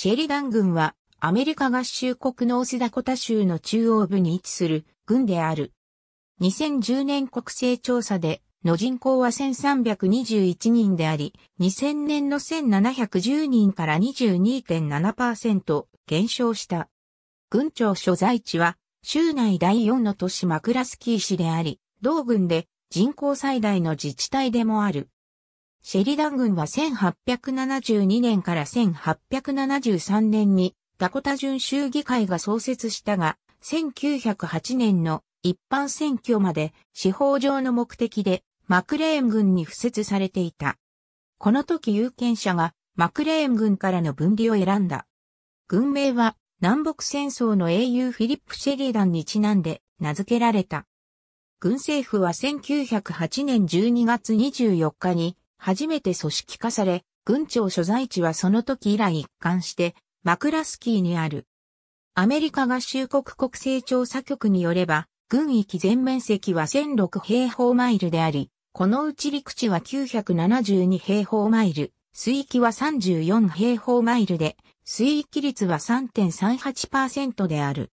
シェリダン軍はアメリカ合衆国のオスダコタ州の中央部に位置する軍である。2010年国勢調査での人口は1321人であり、2000年の1710人から22.7%減少した。軍庁所在地は州内第4の都市マクラスキー市であり、同軍で人口最大の自治体でもある。シェリダン軍は1872年から1873年にダコタ準州議会が創設したが、1908年の一般選挙まで司法上の目的でマクレーン軍に付設されていた。この時有権者がマクレーン軍からの分離を選んだ。軍名は南北戦争の英雄フィリップ・シェリダンにちなんで名付けられた。軍政府は1908年12月24日に初めて組織化され、軍庁所在地はその時以来一貫して、マクラスキーにある。アメリカ合衆国国勢調査局によれば、軍域全面積は1006平方マイルであり、このうち陸地は972平方マイル、水域は34平方マイルで、水域率は3.38%である。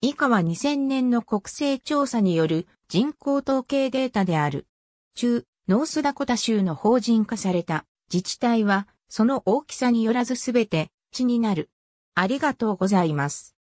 以下は2000年の国勢調査による人口統計データである。中、ノースダコタ州の法人化された自治体は、その大きさによらずすべて、地になる。ありがとうございます。